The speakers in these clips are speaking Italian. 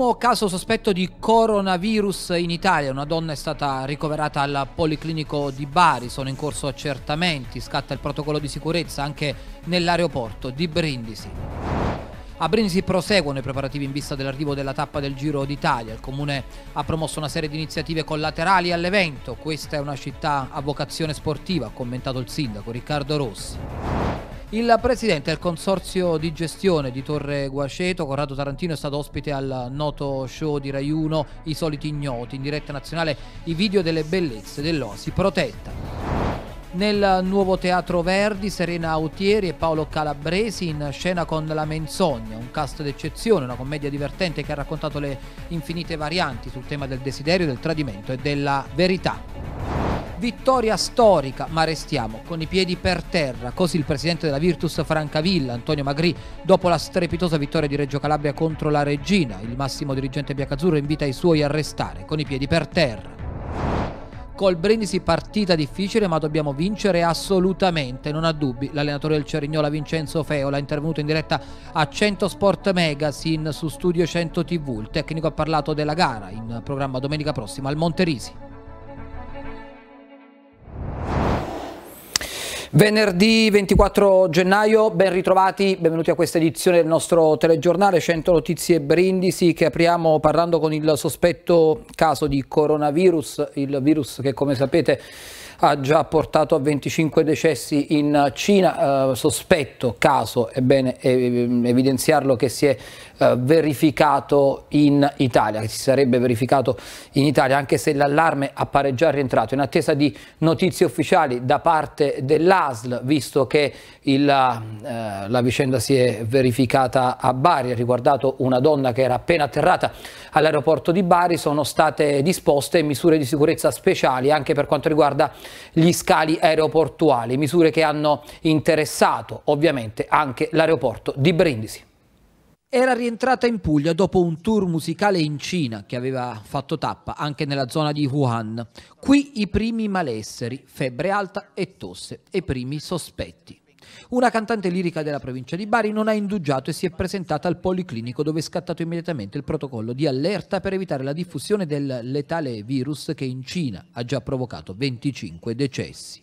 primo caso sospetto di coronavirus in Italia. Una donna è stata ricoverata al Policlinico di Bari, sono in corso accertamenti, scatta il protocollo di sicurezza anche nell'aeroporto di Brindisi. A Brindisi proseguono i preparativi in vista dell'arrivo della tappa del Giro d'Italia. Il comune ha promosso una serie di iniziative collaterali all'evento. Questa è una città a vocazione sportiva, ha commentato il sindaco Riccardo Rossi. Il presidente del consorzio di gestione di Torre Guaceto, Corrado Tarantino, è stato ospite al noto show di Rai 1 I soliti ignoti, in diretta nazionale i video delle bellezze dell'Osi protetta. Nel nuovo Teatro Verdi, Serena Autieri e Paolo Calabresi in scena con La menzogna, un cast d'eccezione, una commedia divertente che ha raccontato le infinite varianti sul tema del desiderio, del tradimento e della verità. Vittoria storica, ma restiamo con i piedi per terra. Così il presidente della Virtus Francavilla, Antonio Magrì, dopo la strepitosa vittoria di Reggio Calabria contro la Regina, il massimo dirigente biancazzurro invita i suoi a restare con i piedi per terra. Col Brindisi partita difficile ma dobbiamo vincere assolutamente, non ha dubbi. L'allenatore del Cerignola Vincenzo Feola è intervenuto in diretta a 100 Sport Magazine su Studio 100 TV. Il tecnico ha parlato della gara in programma domenica prossima al Monterisi. Venerdì 24 gennaio, ben ritrovati, benvenuti a questa edizione del nostro telegiornale 100 notizie Brindisi che apriamo parlando con il sospetto caso di coronavirus, il virus che come sapete ha già portato a 25 decessi in Cina, eh, sospetto caso, è bene evidenziarlo che si è eh, verificato in Italia, che si sarebbe verificato in Italia, anche se l'allarme appare già rientrato in attesa di notizie ufficiali da parte dell'ASL, visto che il, eh, la vicenda si è verificata a Bari, ha riguardato una donna che era appena atterrata all'aeroporto di Bari, sono state disposte misure di sicurezza speciali anche per quanto riguarda gli scali aeroportuali, misure che hanno interessato ovviamente anche l'aeroporto di Brindisi. Era rientrata in Puglia dopo un tour musicale in Cina che aveva fatto tappa anche nella zona di Wuhan. Qui i primi malesseri, febbre alta e tosse e i primi sospetti. Una cantante lirica della provincia di Bari non ha indugiato e si è presentata al policlinico dove è scattato immediatamente il protocollo di allerta per evitare la diffusione del letale virus che in Cina ha già provocato 25 decessi.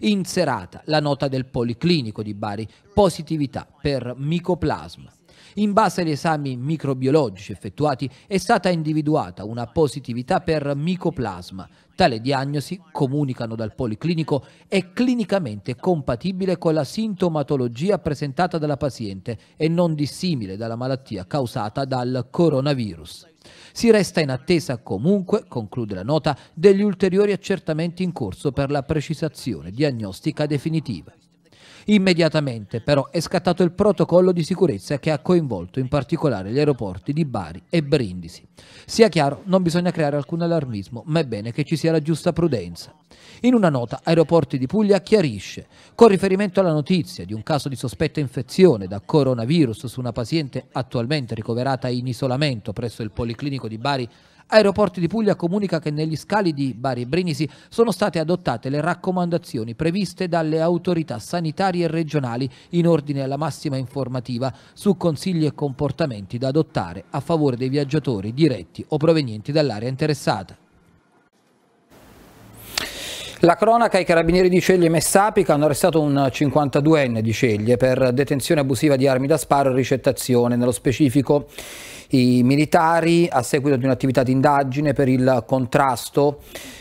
In serata la nota del policlinico di Bari, positività per micoplasma. In base agli esami microbiologici effettuati è stata individuata una positività per micoplasma. Tale diagnosi, comunicano dal Policlinico, è clinicamente compatibile con la sintomatologia presentata dalla paziente e non dissimile dalla malattia causata dal coronavirus. Si resta in attesa comunque, conclude la nota, degli ulteriori accertamenti in corso per la precisazione diagnostica definitiva. Immediatamente però è scattato il protocollo di sicurezza che ha coinvolto in particolare gli aeroporti di Bari e Brindisi. Sia chiaro, non bisogna creare alcun allarmismo, ma è bene che ci sia la giusta prudenza. In una nota, Aeroporti di Puglia chiarisce, con riferimento alla notizia di un caso di sospetta infezione da coronavirus su una paziente attualmente ricoverata in isolamento presso il Policlinico di Bari Aeroporti di Puglia comunica che negli scali di Bari e Brinisi sono state adottate le raccomandazioni previste dalle autorità sanitarie e regionali in ordine alla massima informativa su consigli e comportamenti da adottare a favore dei viaggiatori diretti o provenienti dall'area interessata. La cronaca, i carabinieri di Ceglie e Messapica hanno arrestato un 52enne di Ceglie per detenzione abusiva di armi da sparo e ricettazione, nello specifico i militari a seguito di un'attività di indagine per il contrasto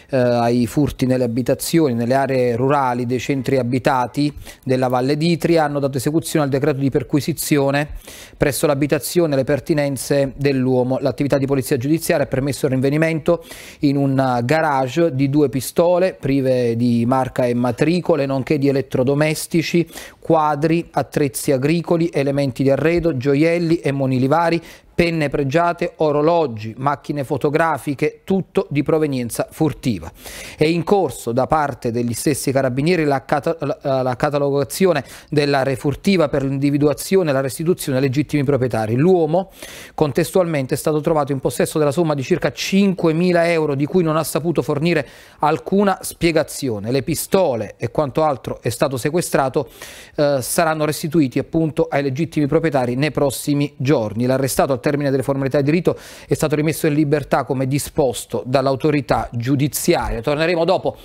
eh, ai furti nelle abitazioni, nelle aree rurali dei centri abitati della Valle d'Itria, hanno dato esecuzione al decreto di perquisizione presso l'abitazione e le pertinenze dell'uomo. L'attività di polizia giudiziaria ha permesso il rinvenimento in un eh, garage di due pistole prive di marca e matricole, nonché di elettrodomestici, quadri, attrezzi agricoli, elementi di arredo, gioielli e monilivari, penne pregiate, orologi, macchine fotografiche, tutto di provenienza furtiva sportiva. È in corso da parte degli stessi carabinieri la, cata la catalogazione della refurtiva per l'individuazione e la restituzione ai legittimi proprietari. L'uomo contestualmente è stato trovato in possesso della somma di circa 5.000 euro di cui non ha saputo fornire alcuna spiegazione. Le pistole e quanto altro è stato sequestrato eh, saranno restituiti appunto ai legittimi proprietari nei prossimi giorni. L'arrestato al termine delle formalità di rito è stato rimesso in libertà come disposto dall'autorità giudiziaria giudiziaria. Torneremo dopo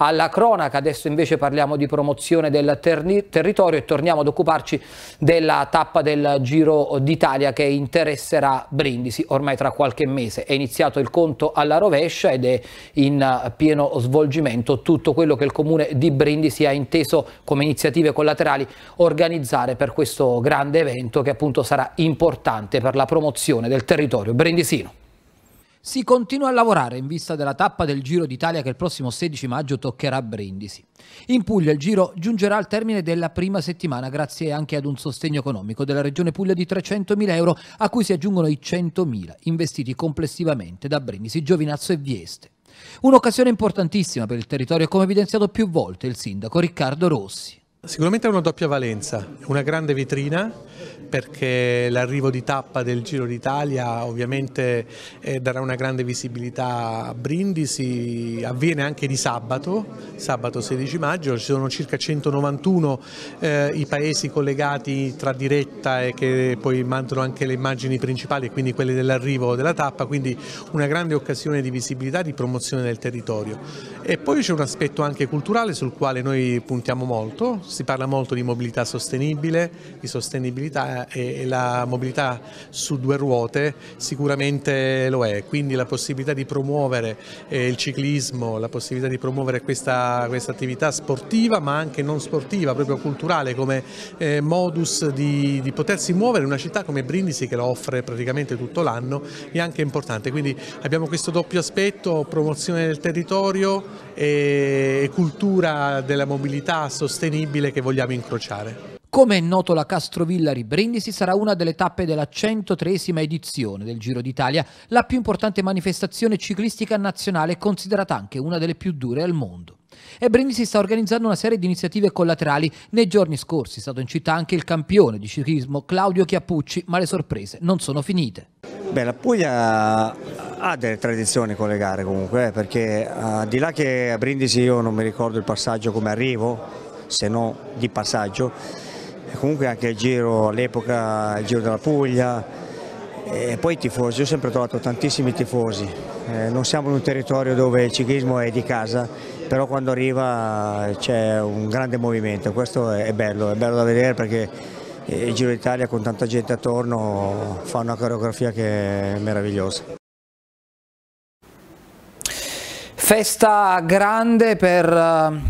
alla cronaca, adesso invece parliamo di promozione del ter territorio e torniamo ad occuparci della tappa del Giro d'Italia che interesserà Brindisi ormai tra qualche mese. È iniziato il conto alla rovescia ed è in pieno svolgimento tutto quello che il comune di Brindisi ha inteso come iniziative collaterali organizzare per questo grande evento che appunto sarà importante per la promozione del territorio brindisino. Si continua a lavorare in vista della tappa del Giro d'Italia che il prossimo 16 maggio toccherà a Brindisi. In Puglia il Giro giungerà al termine della prima settimana grazie anche ad un sostegno economico della Regione Puglia di 300.000 euro a cui si aggiungono i 100.000 investiti complessivamente da Brindisi, Giovinazzo e Vieste. Un'occasione importantissima per il territorio come evidenziato più volte il sindaco Riccardo Rossi. Sicuramente è una doppia valenza, una grande vetrina perché l'arrivo di tappa del Giro d'Italia ovviamente eh, darà una grande visibilità a Brindisi, avviene anche di sabato, sabato 16 maggio, ci sono circa 191 eh, i paesi collegati tra diretta e che poi mandano anche le immagini principali, quindi quelle dell'arrivo della tappa, quindi una grande occasione di visibilità, di promozione del territorio. E poi c'è un aspetto anche culturale sul quale noi puntiamo molto, si parla molto di mobilità sostenibile, di sostenibilità eh, e, la mobilità su due ruote sicuramente lo è, quindi la possibilità di promuovere eh, il ciclismo, la possibilità di promuovere questa, questa attività sportiva ma anche non sportiva, proprio culturale come eh, modus di, di, potersi muovere in una città come Brindisi che lo offre praticamente tutto l'anno è anche importante, quindi abbiamo questo doppio aspetto, promozione del territorio e cultura della mobilità sostenibile che vogliamo incrociare. Come è noto la Castrovilla Brindisi sarà una delle tappe della 103esima edizione del Giro d'Italia, la più importante manifestazione ciclistica nazionale considerata anche una delle più dure al mondo. E Brindisi sta organizzando una serie di iniziative collaterali. Nei giorni scorsi è stato in città anche il campione di ciclismo Claudio Chiappucci, ma le sorprese non sono finite. Beh, la Puglia ha delle tradizioni con le gare comunque, eh, perché eh, di là che a Brindisi io non mi ricordo il passaggio come arrivo, se no di passaggio, e comunque anche il giro all'epoca, il giro della Puglia, e poi i tifosi, io ho sempre trovato tantissimi tifosi, eh, non siamo in un territorio dove il ciclismo è di casa, però quando arriva eh, c'è un grande movimento, questo è bello, è bello da vedere perché il Giro d'Italia con tanta gente attorno fa una coreografia che è meravigliosa. Festa grande per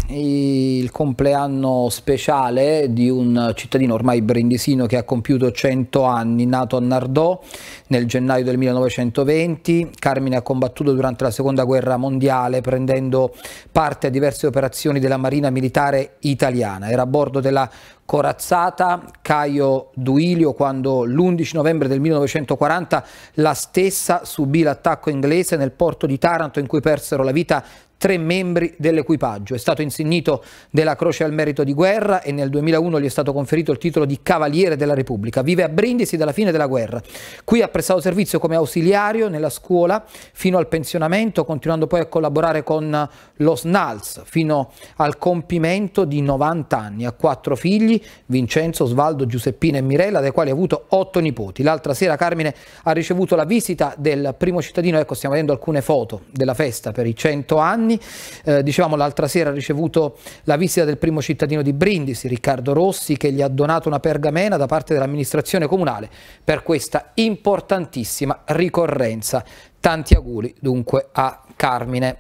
eh, il compleanno speciale di un cittadino ormai brindisino che ha compiuto 100 anni, nato a Nardò nel gennaio del 1920. Carmine ha combattuto durante la seconda guerra mondiale prendendo parte a diverse operazioni della Marina Militare Italiana. Era a bordo della corazzata, Caio Duilio quando l'11 novembre del 1940 la stessa subì l'attacco inglese nel porto di Taranto in cui persero la vita tre membri dell'equipaggio. È stato insignito della Croce al Merito di Guerra e nel 2001 gli è stato conferito il titolo di Cavaliere della Repubblica. Vive a Brindisi dalla fine della guerra. Qui ha prestato servizio come ausiliario nella scuola fino al pensionamento, continuando poi a collaborare con lo SNALS fino al compimento di 90 anni. Ha quattro figli, Vincenzo, Osvaldo, Giuseppina e Mirella, dai quali ha avuto otto nipoti. L'altra sera Carmine ha ricevuto la visita del primo cittadino, ecco stiamo vedendo alcune foto della festa per i 100 anni anni. Eh, dicevamo l'altra sera ha ricevuto la visita del primo cittadino di Brindisi, Riccardo Rossi, che gli ha donato una pergamena da parte dell'amministrazione comunale per questa importantissima ricorrenza. Tanti auguri dunque a Carmine.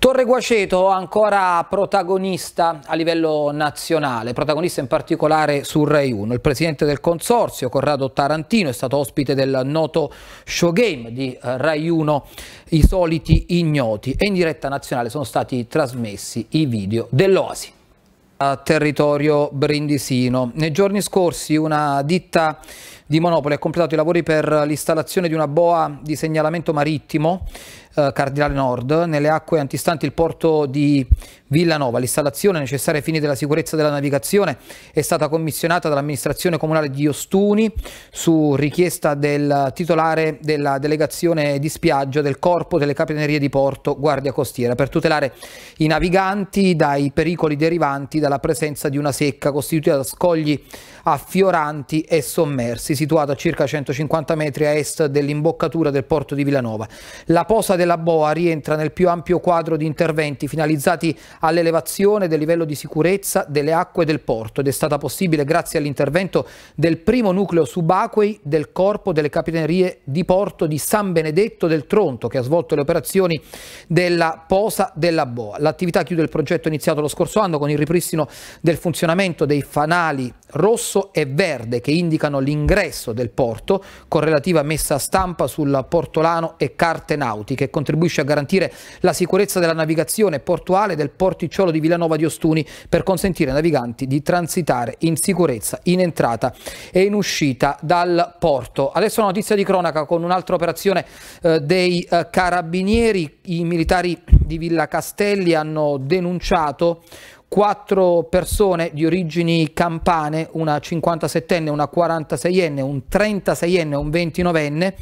Torre Guaceto ancora protagonista a livello nazionale, protagonista in particolare su Rai 1. Il presidente del consorzio, Corrado Tarantino, è stato ospite del noto showgame di eh, Rai 1 I soliti ignoti e in diretta nazionale sono stati trasmessi i video dell'Oasi a territorio brindisino. Nei giorni scorsi una ditta di Monopoli ha completato i lavori per l'installazione di una boa di segnalamento marittimo eh, Cardinale Nord, nelle acque antistanti il porto di Villanova. L'installazione necessaria ai fini della sicurezza della navigazione è stata commissionata dall'amministrazione comunale di Ostuni su richiesta del titolare della delegazione di spiaggia del Corpo delle Capitanerie di Porto Guardia Costiera per tutelare i naviganti dai pericoli derivanti dalla presenza di una secca costituita da scogli affioranti e sommersi, situata a circa 150 metri a est dell'imboccatura del porto di Villanova. La posa della della boa rientra nel più ampio quadro di interventi finalizzati all'elevazione del livello di sicurezza delle acque del porto ed è stata possibile grazie all'intervento del primo nucleo subacquei del Corpo delle Capitanerie di Porto di San Benedetto del Tronto che ha svolto le operazioni della posa della boa. L'attività chiude il progetto iniziato lo scorso anno con il ripristino del funzionamento dei fanali rosso e verde che indicano l'ingresso del porto con relativa messa a stampa sul portolano e carte nautiche contribuisce a garantire la sicurezza della navigazione portuale del porticciolo di Villanova di Ostuni per consentire ai naviganti di transitare in sicurezza in entrata e in uscita dal porto. Adesso una notizia di cronaca con un'altra operazione eh, dei eh, carabinieri. I militari di Villa Castelli hanno denunciato quattro persone di origini campane, una 57enne, una 46enne, un 36enne e un 29enne,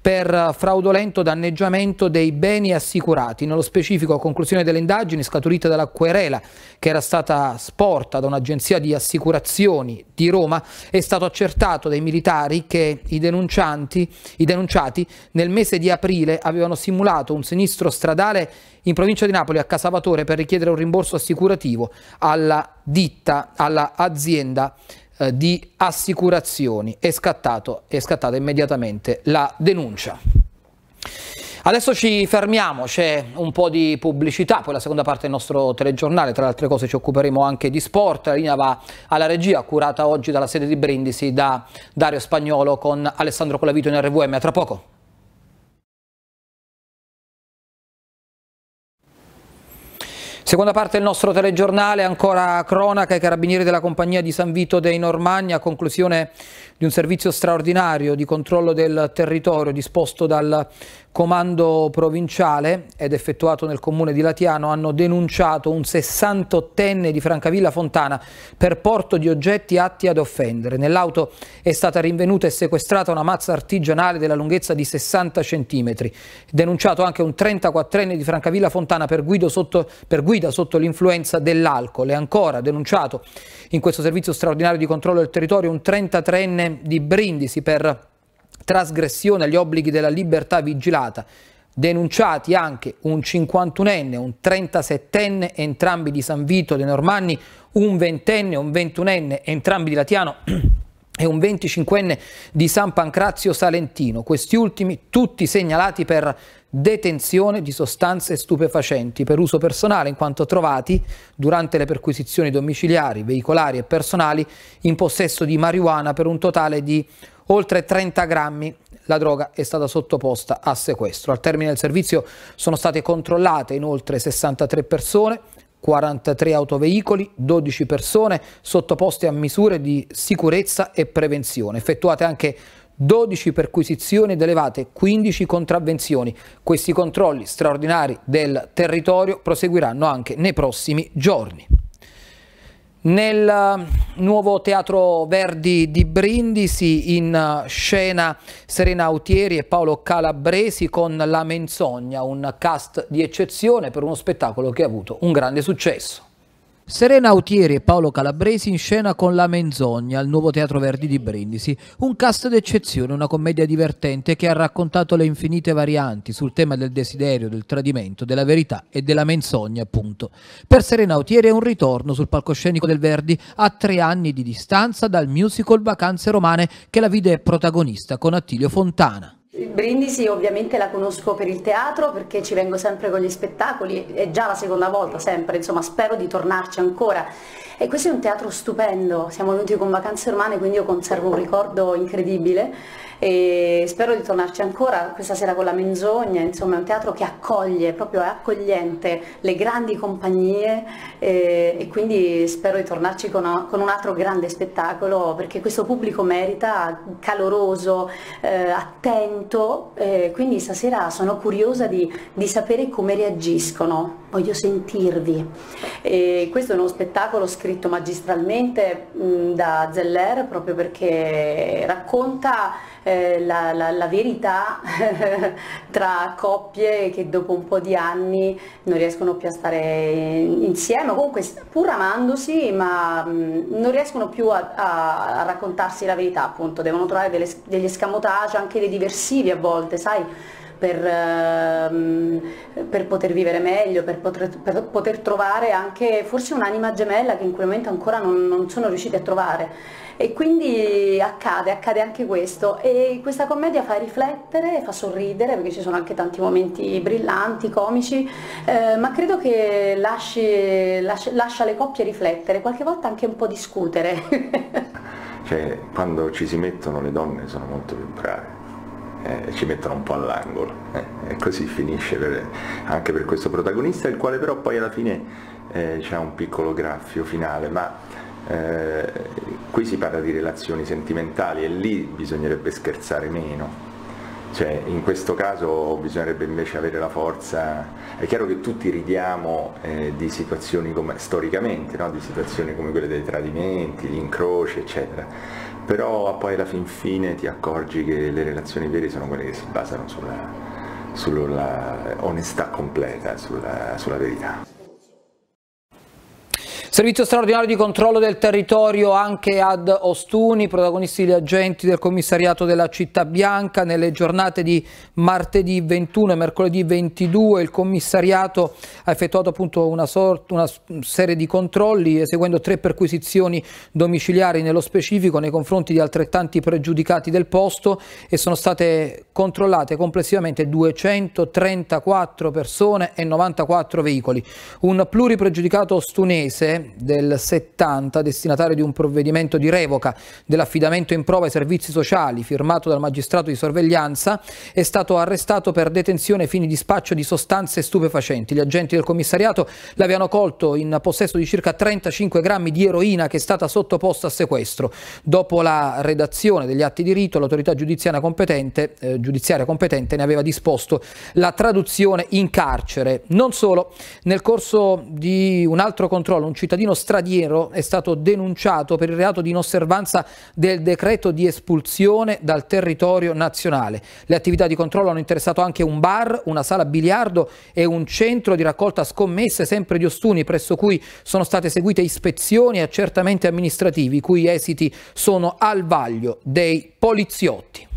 per fraudolento danneggiamento dei beni assicurati. Nello specifico, a conclusione delle indagini scaturite dalla querela che era stata sporta da un'agenzia di assicurazioni di Roma, è stato accertato dai militari che i, denuncianti, i denunciati nel mese di aprile avevano simulato un sinistro stradale in provincia di Napoli a Casavatore per richiedere un rimborso assicurativo alla ditta, alla azienda eh, di assicurazioni. È, scattato, è scattata immediatamente la denuncia. Adesso ci fermiamo, c'è un po' di pubblicità, poi la seconda parte del nostro telegiornale, tra le altre cose ci occuperemo anche di sport, la linea va alla regia, curata oggi dalla sede di Brindisi da Dario Spagnolo con Alessandro Colavito in RVM, a tra poco. Seconda parte del nostro telegiornale, ancora cronaca ai carabinieri della compagnia di San Vito dei Normagna, a conclusione di un servizio straordinario di controllo del territorio disposto dal comando provinciale ed effettuato nel comune di Latiano hanno denunciato un 68enne di Francavilla Fontana per porto di oggetti atti ad offendere. Nell'auto è stata rinvenuta e sequestrata una mazza artigianale della lunghezza di 60 cm. Denunciato anche un 34enne di Francavilla Fontana per, sotto, per guida sotto l'influenza dell'alcol. È ancora denunciato in questo servizio straordinario di controllo del territorio un 33enne di Brindisi per trasgressione agli obblighi della libertà vigilata, denunciati anche un 51enne, un 37enne, entrambi di San Vito dei Normanni, un 20enne, un 21enne, entrambi di Latiano e un 25enne di San Pancrazio Salentino, questi ultimi tutti segnalati per detenzione di sostanze stupefacenti per uso personale in quanto trovati durante le perquisizioni domiciliari, veicolari e personali in possesso di marijuana per un totale di oltre 30 grammi. La droga è stata sottoposta a sequestro. Al termine del servizio sono state controllate inoltre 63 persone, 43 autoveicoli, 12 persone sottoposte a misure di sicurezza e prevenzione, effettuate anche 12 perquisizioni ed elevate 15 contravvenzioni. Questi controlli straordinari del territorio proseguiranno anche nei prossimi giorni. Nel eh, nuovo Teatro Verdi di Brindisi in eh, scena Serena Autieri e Paolo Calabresi con La menzogna, un cast di eccezione per uno spettacolo che ha avuto un grande successo. Serena Autieri e Paolo Calabresi in scena con La Menzogna al nuovo Teatro Verdi di Brindisi, un cast d'eccezione, una commedia divertente che ha raccontato le infinite varianti sul tema del desiderio, del tradimento, della verità e della menzogna, appunto. Per Serena Autieri è un ritorno sul palcoscenico del Verdi a tre anni di distanza dal musical Vacanze Romane che la vide protagonista con Attilio Fontana. Brindisi ovviamente la conosco per il teatro perché ci vengo sempre con gli spettacoli, è già la seconda volta sempre, insomma spero di tornarci ancora. E questo è un teatro stupendo, siamo venuti con vacanze romane, quindi io conservo un ricordo incredibile e spero di tornarci ancora questa sera con la menzogna, insomma è un teatro che accoglie, proprio è accogliente le grandi compagnie e, e quindi spero di tornarci con, con, un altro grande spettacolo perché questo pubblico merita caloroso, eh, attento, eh, quindi stasera sono curiosa di, di sapere come reagiscono voglio sentirvi. E questo è uno spettacolo scritto magistralmente mh, mm, da Zeller proprio perché racconta eh, la, la, la, verità tra coppie che dopo un po' di anni non riescono più a stare insieme, comunque pur amandosi ma mh, mm, non riescono più a, a, a, raccontarsi la verità appunto, devono trovare delle, degli escamotage, anche dei diversivi a volte, sai? per, ehm, per poter vivere meglio, per poter, per poter trovare anche forse un'anima gemella che in quel momento ancora non, non sono riusciti a trovare. E quindi accade, accade anche questo e questa commedia fa riflettere, fa sorridere perché ci sono anche tanti momenti brillanti, comici, eh, ma credo che lasci, lascia, lascia le coppie riflettere, qualche volta anche un po' discutere. cioè quando ci si mettono le donne sono molto più brave eh, ci mettono un po' all'angolo eh, e così finisce per, anche per questo protagonista il quale però poi alla fine eh, c'è un piccolo graffio finale ma eh, qui si parla di relazioni sentimentali e lì bisognerebbe scherzare meno cioè in questo caso bisognerebbe invece avere la forza, è chiaro che tutti ridiamo eh, di situazioni come, storicamente, no? di situazioni come quelle dei tradimenti, gli incroci eccetera, però poi alla fin fine ti accorgi che le relazioni vere sono quelle che si basano sulla, onestà completa, sulla, sulla verità. Servizio straordinario di controllo del territorio anche ad Ostuni, protagonisti gli agenti del commissariato della Città Bianca. Nelle giornate di martedì 21 e mercoledì 22 il commissariato ha effettuato una, una, serie di controlli eseguendo tre perquisizioni domiciliari nello specifico nei confronti di altrettanti pregiudicati del posto e sono state controllate complessivamente 234 persone e 94 veicoli. Un pluripregiudicato ostunese del 70, destinatario di un provvedimento di revoca dell'affidamento in prova ai servizi sociali firmato dal magistrato di sorveglianza, è stato arrestato per detenzione fini di spaccio di sostanze stupefacenti. Gli agenti del commissariato l'avevano colto in possesso di circa 35 grammi di eroina che è stata sottoposta a sequestro. Dopo la redazione degli atti di rito, l'autorità giudiziaria competente eh, giudiziaria competente ne aveva disposto la traduzione in carcere. Non solo, nel corso di un altro controllo un cittadino straniero è stato denunciato per il reato di inosservanza del decreto di espulsione dal territorio nazionale. Le attività di controllo hanno interessato anche un bar, una sala biliardo e un centro di raccolta scommesse sempre di Ostuni presso cui sono state eseguite ispezioni e accertamenti amministrativi cui esiti sono al vaglio dei poliziotti.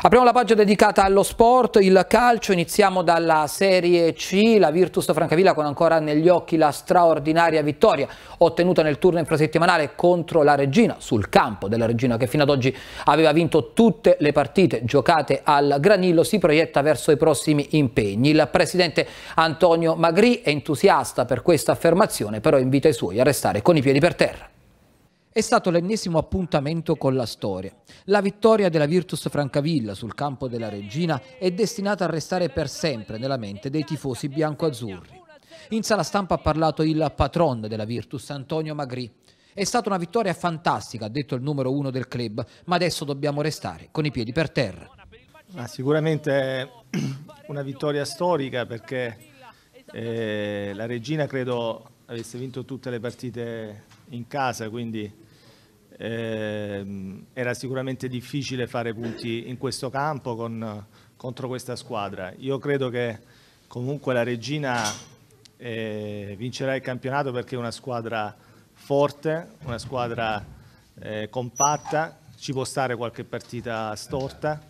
Apriamo la pagina dedicata allo sport, il calcio, iniziamo dalla Serie C, la Virtus Francavilla con ancora negli occhi la straordinaria vittoria ottenuta nel turno infrasettimanale contro la Regina, sul campo della Regina che fino ad oggi aveva vinto tutte le partite giocate al Granillo, si proietta verso i prossimi impegni. Il presidente Antonio Magri è entusiasta per questa affermazione, però invita i suoi a restare con i piedi per terra. È stato l'ennesimo appuntamento con la storia. La vittoria della Virtus Francavilla sul campo della Regina è destinata a restare per sempre nella mente dei tifosi bianco-azzurri. In sala stampa ha parlato il patron della Virtus, Antonio Magri. È stata una vittoria fantastica, ha detto il numero uno del club, ma adesso dobbiamo restare con i piedi per terra. Ma sicuramente una vittoria storica perché eh, la Regina credo avesse vinto tutte le partite in casa, quindi eh, era sicuramente difficile fare punti in questo campo con, contro questa squadra. Io credo che comunque la Regina eh, vincerà il campionato perché è una squadra forte, una squadra eh, compatta, ci può stare qualche partita storta,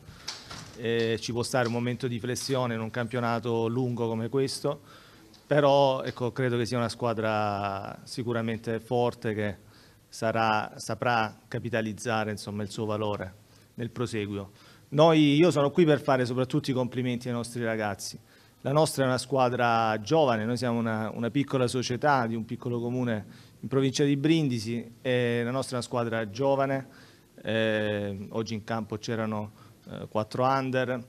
eh, ci può stare un momento di flessione in un campionato lungo come questo, però ecco, credo che sia una squadra sicuramente forte che sarà, saprà capitalizzare insomma, il suo valore nel proseguio. Noi, io sono qui per fare soprattutto i complimenti ai nostri ragazzi. La nostra è una squadra giovane, noi siamo una, una piccola società di un piccolo comune in provincia di Brindisi e la nostra è una squadra giovane, eh, oggi in campo c'erano eh, 4 under,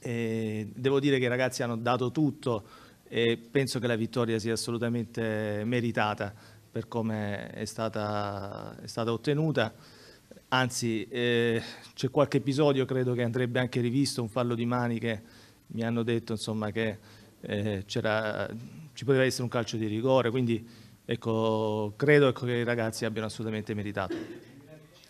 e devo dire che i ragazzi hanno dato tutto e penso che la vittoria sia assolutamente meritata per come è stata, è stata ottenuta. Anzi, eh, c'è qualche episodio, credo che andrebbe anche rivisto, un fallo di mani che mi hanno detto insomma, che eh, ci poteva essere un calcio di rigore, quindi ecco, credo ecco, che i ragazzi abbiano assolutamente meritato.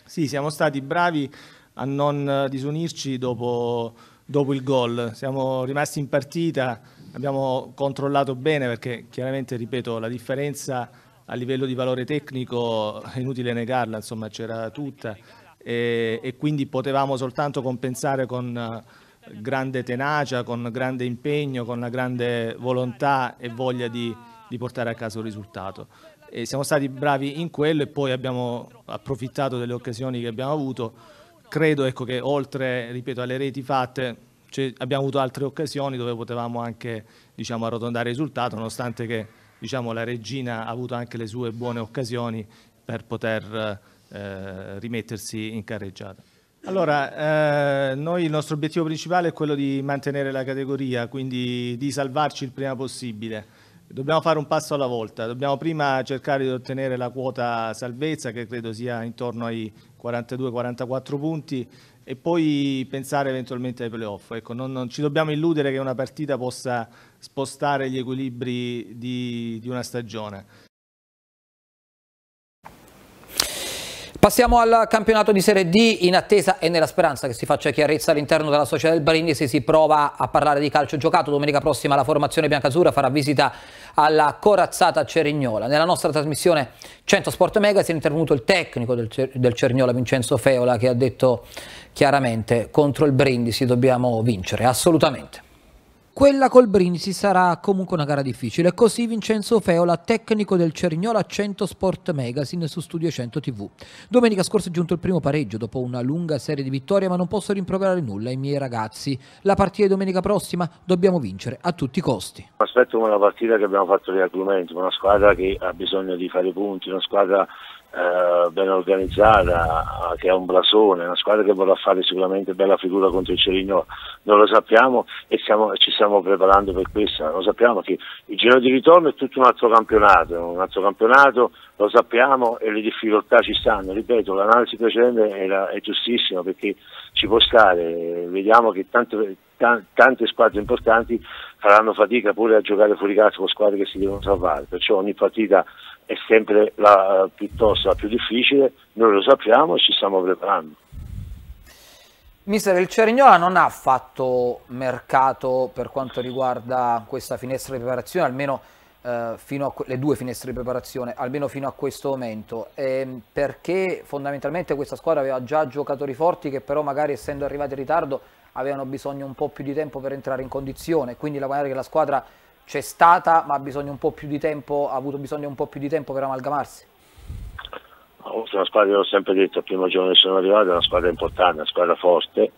Sì, siamo stati bravi a non disunirci dopo, dopo il gol, siamo rimasti in partita, abbiamo controllato bene perché chiaramente, ripeto, la differenza a livello di valore tecnico, è inutile negarla, insomma c'era tutta e, e, quindi potevamo soltanto compensare con eh, grande tenacia, con grande impegno, con una grande volontà e voglia di, di portare a casa un risultato. E siamo stati bravi in quello e poi abbiamo approfittato delle occasioni che abbiamo avuto. Credo ecco, che oltre ripeto, alle reti fatte abbiamo avuto altre occasioni dove potevamo anche diciamo, arrotondare il risultato, nonostante che diciamo, la regina ha avuto anche le sue buone occasioni per poter eh, rimettersi in carreggiata. Allora, eh, noi il nostro obiettivo principale è quello di mantenere la categoria, quindi di salvarci il prima possibile. Dobbiamo fare un passo alla volta, dobbiamo prima cercare di ottenere la quota salvezza che credo sia intorno ai 42-44 punti, e poi pensare eventualmente ai playoff. Ecco, non, non, ci dobbiamo illudere che una partita possa spostare gli equilibri di, di una stagione. Passiamo al campionato di Serie D in attesa e nella speranza che si faccia chiarezza all'interno della società del Brindisi si prova a parlare di calcio giocato. Domenica prossima la formazione biancasura farà visita alla corazzata Cerignola. Nella nostra trasmissione 100 Sport Mega si è intervenuto il tecnico del, Cer del Cerignola Vincenzo Feola che ha detto chiaramente contro il Brindisi dobbiamo vincere assolutamente. Quella col Brindisi sarà comunque una gara difficile. Così Vincenzo Feola, tecnico del Cerignola 100 Sport Magazine su Studio 100 TV. Domenica scorsa è giunto il primo pareggio dopo una lunga serie di vittorie, ma non posso rimproverare nulla ai miei ragazzi. La partita è domenica prossima dobbiamo vincere a tutti i costi. Aspetto come una partita che abbiamo fatto di argomento, una squadra che ha bisogno di fare punti, una squadra eh, ben organizzata, che è un blasone, una squadra che vorrà fare sicuramente bella figura contro il Cerigno, non lo sappiamo e siamo, ci stiamo preparando per questa, lo sappiamo che il giro di ritorno è tutto un altro campionato, un altro campionato lo sappiamo e le difficoltà ci stanno, ripeto l'analisi precedente era, è giustissima perché ci può stare, vediamo che tante, tante squadre importanti faranno fatica pure a giocare fuori casa con squadre che si devono salvare, perciò ogni partita è sempre la, piuttosto la più difficile, noi lo sappiamo e ci stiamo preparando. Mister, il Cerignola non ha fatto mercato per quanto riguarda questa finestra di preparazione, almeno eh, fino a le due finestre di preparazione, almeno fino a questo momento, ehm, perché fondamentalmente questa squadra aveva già giocatori forti che però magari essendo arrivati in ritardo avevano bisogno un po' più di tempo per entrare in condizione, quindi la, magari la squadra c'è stata, ma ha bisogno un po' più di tempo, ha avuto bisogno un po' più di tempo per amalgamarsi? La una squadra, l'ho sempre detto, il primo giorno che sono arrivato, è una squadra importante, una squadra forte,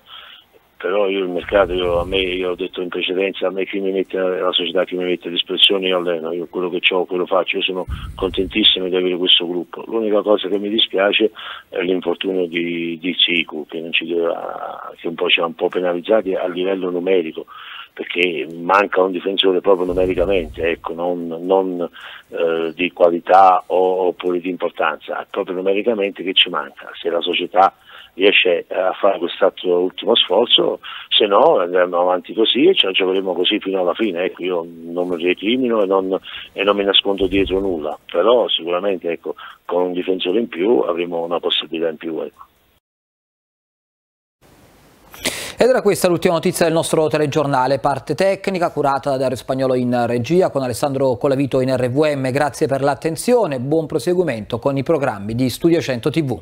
però io il mercato, io, a me, io ho detto in precedenza, a me chi mi mette, la società che mi mette a disposizione io alleno, io quello che ho, quello faccio, io sono contentissimo di avere questo gruppo. L'unica cosa che mi dispiace è l'infortunio di, di Cicu che, doveva, che un po' ci ha un po' penalizzati a livello numerico perché manca un difensore proprio numericamente, ecco, non, non eh, di qualità o, oppure di importanza, proprio numericamente che ci manca. Se la società riesce eh, a fare quest'altro ultimo sforzo, se no andremo avanti così e ce la giocheremo così fino alla fine. Ecco, io non mi recrimino e non, e non mi nascondo dietro nulla, però sicuramente ecco, con un difensore in più avremo una possibilità in più. Ecco. Ed era questa l'ultima notizia del nostro telegiornale, parte tecnica curata da Dario Spagnolo in regia con Alessandro Colavito in RVM. Grazie per l'attenzione, buon proseguimento con i programmi di Studio 100 TV.